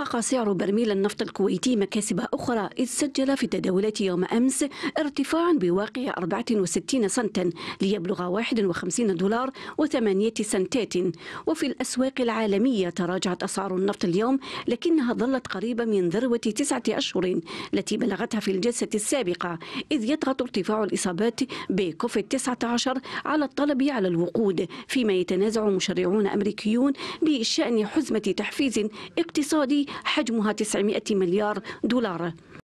حقق سعر برميل النفط الكويتي مكاسب أخرى إذ سجل في تداولات يوم أمس ارتفاعا بواقع 64 سنتا ليبلغ 51 دولار و8 سنتات وفي الأسواق العالمية تراجعت أسعار النفط اليوم لكنها ظلت قريبة من ذروة تسعة أشهر التي بلغتها في الجلسة السابقة إذ يضغط ارتفاع الإصابات بكوفيد 19 على الطلب على الوقود فيما يتنازع مشرعون أمريكيون بشأن حزمة تحفيز اقتصادي حجمها 900 مليار دولار